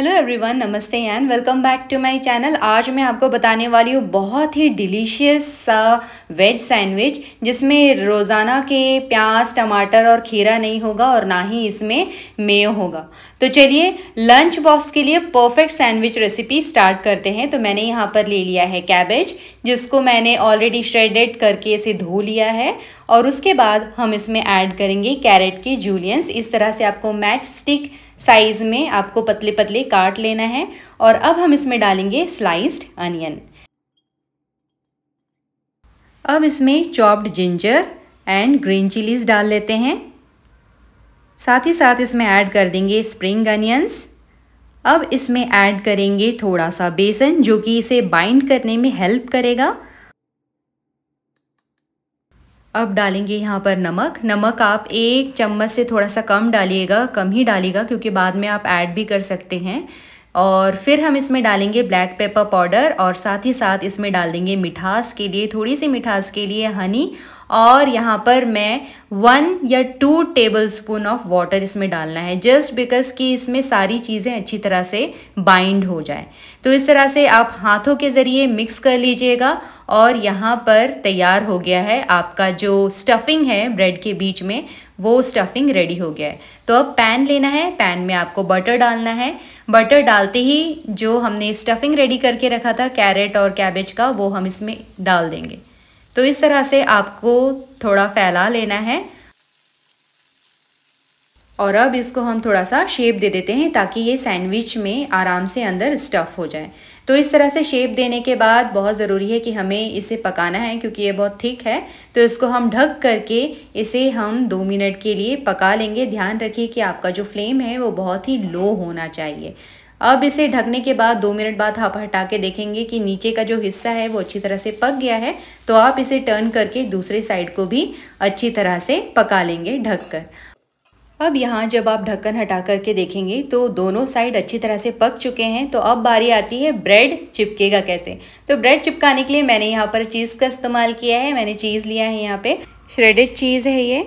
Hello everyone नमस्ते and welcome back to my channel आज मैं आपको बताने वाली हूँ बहुत ही डिलीशियस वेज सैंडविच जिसमें रोज़ाना के प्याज टमाटर और खीरा नहीं होगा और ना ही इसमें मेयो होगा तो चलिए लंच बॉक्स के लिए परफेक्ट सैंडविच रेसिपी स्टार्ट करते हैं तो मैंने यहाँ पर ले लिया है कैबेज जिसको मैंने ऑलरेडी श्रेडेड करके इसे धो लिया है और उसके बाद हम इसमें ऐड करेंगे कैरेट के जूलियंस इस तरह से आपको मैच स्टिक साइज़ में आपको पतले पतले काट लेना है और अब हम इसमें डालेंगे स्लाइस्ड अनियन अब इसमें chopped ginger and green chillies डाल लेते हैं साथ ही साथ इसमें ऐड कर देंगे स्प्रिंग अनियंस अब इसमें ऐड करेंगे थोड़ा सा बेसन जो कि इसे बाइंड करने में हेल्प करेगा अब डालेंगे यहाँ पर नमक नमक आप एक चम्मच से थोड़ा सा कम डालिएगा कम ही डालिएगा क्योंकि बाद में आप ऐड भी कर सकते हैं और फिर हम इसमें डालेंगे ब्लैक पेपर पाउडर और साथ ही साथ इसमें डाल देंगे मिठास के लिए थोड़ी सी मिठास के लिए हनी और यहाँ पर मैं वन या two tablespoon of water इसमें डालना है जस्ट बिकॉज कि इसमें सारी चीज़ें अच्छी तरह से बाइंड हो जाए तो इस तरह से आप हाथों के ज़रिए मिक्स कर लीजिएगा और यहाँ पर तैयार हो गया है आपका जो स्टफिंग है ब्रेड के बीच में वो स्टफिंग रेडी हो गया है तो अब पैन लेना है पैन में आपको बटर डालना है बटर डालते ही जो हमने स्टफिंग रेडी करके रखा था कैरेट और कैबेज का वो हम इसमें डाल देंगे तो इस तरह से आपको थोड़ा फैला लेना है और अब इसको हम थोड़ा सा शेप दे देते हैं ताकि ये सैंडविच में आराम से अंदर स्टफ़ हो जाए तो इस तरह से शेप देने के बाद बहुत ज़रूरी है कि हमें इसे पकाना है क्योंकि ये बहुत थिक है तो इसको हम ढक करके इसे हम दो मिनट के लिए पका लेंगे ध्यान रखिए कि आपका जो फ्लेम है वो बहुत ही लो होना चाहिए अब इसे ढकने के बाद दो मिनट बाद आप हटा के देखेंगे कि नीचे का जो हिस्सा है वो अच्छी तरह से पक गया है तो आप इसे टर्न करके दूसरे साइड को भी अच्छी तरह से पका लेंगे ढक कर अब यहाँ जब आप ढक्कन हटा करके देखेंगे तो दोनों साइड अच्छी तरह से पक चुके हैं तो अब बारी आती है ब्रेड चिपकेगा कैसे तो ब्रेड चिपकाने के लिए मैंने यहाँ पर चीज़ का इस्तेमाल किया है मैंने चीज़ लिया है यहाँ पे श्रेडेड चीज़ है ये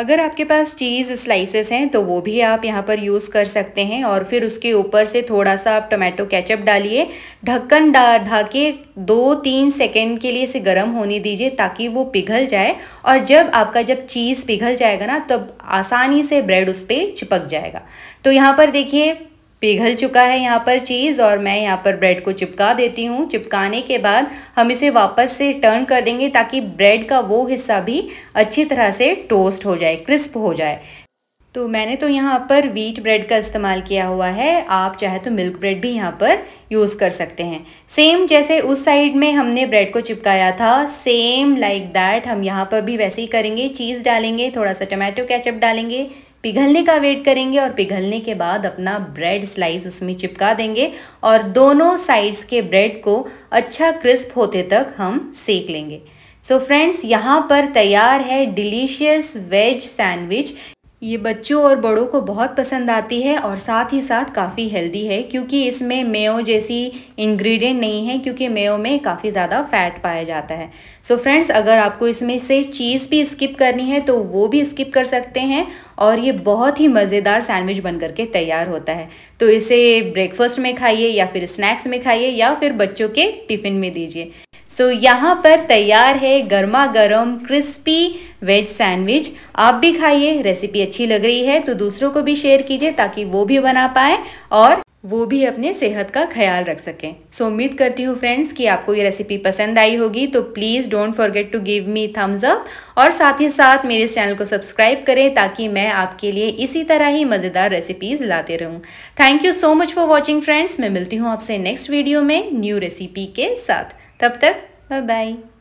अगर आपके पास चीज़ स्लाइसेस हैं तो वो भी आप यहाँ पर यूज़ कर सकते हैं और फिर उसके ऊपर से थोड़ा सा आप टमाटो केचप डालिए ढक्कन डा ढाके दो तीन सेकेंड के लिए इसे गर्म होने दीजिए ताकि वो पिघल जाए और जब आपका जब चीज़ पिघल जाएगा ना तब आसानी से ब्रेड उस पर चिपक जाएगा तो यहाँ पर देखिए पिघल चुका है यहाँ पर चीज़ और मैं यहाँ पर ब्रेड को चिपका देती हूँ चिपकाने के बाद हम इसे वापस से टर्न कर देंगे ताकि ब्रेड का वो हिस्सा भी अच्छी तरह से टोस्ट हो जाए क्रिस्प हो जाए तो मैंने तो यहाँ पर वीट ब्रेड का इस्तेमाल किया हुआ है आप चाहे तो मिल्क ब्रेड भी यहाँ पर यूज़ कर सकते हैं सेम जैसे उस साइड में हमने ब्रेड को चिपकाया था सेम लाइक दैट हम यहाँ पर भी वैसे ही करेंगे चीज़ डालेंगे थोड़ा सा टमाटो कैचअप डालेंगे पिघलने का वेट करेंगे और पिघलने के बाद अपना ब्रेड स्लाइस उसमें चिपका देंगे और दोनों साइड्स के ब्रेड को अच्छा क्रिस्प होते तक हम सेक लेंगे सो फ्रेंड्स यहाँ पर तैयार है डिलीशियस वेज सैंडविच ये बच्चों और बड़ों को बहुत पसंद आती है और साथ ही साथ काफ़ी हेल्दी है क्योंकि इसमें मेयो जैसी इंग्रेडिएंट नहीं है क्योंकि मेयो में काफ़ी ज़्यादा फैट पाया जाता है सो so फ्रेंड्स अगर आपको इसमें से चीज़ भी स्किप करनी है तो वो भी स्किप कर सकते हैं और ये बहुत ही मज़ेदार सैंडविच बन करके तैयार होता है तो इसे ब्रेकफास्ट में खाइए या फिर स्नैक्स में खाइए या फिर बच्चों के टिफ़िन में दीजिए सो so, यहाँ पर तैयार है गर्मा गर्म क्रिस्पी वेज सैंडविच आप भी खाइए रेसिपी अच्छी लग रही है तो दूसरों को भी शेयर कीजिए ताकि वो भी बना पाए और वो भी अपने सेहत का ख्याल रख सकें सो so, उम्मीद करती हूँ फ्रेंड्स कि आपको ये रेसिपी पसंद आई होगी तो please don't forget to give me thumbs up और साथ ही साथ मेरे इस चैनल को सब्सक्राइब करें ताकि मैं आपके लिए इसी तरह ही मज़ेदार रेसिपीज़ लाते रहूँ thank you so much for watching friends मैं मिलती हूँ आपसे नेक्स्ट वीडियो में न्यू रेसिपी के साथ तब तक Bye bye.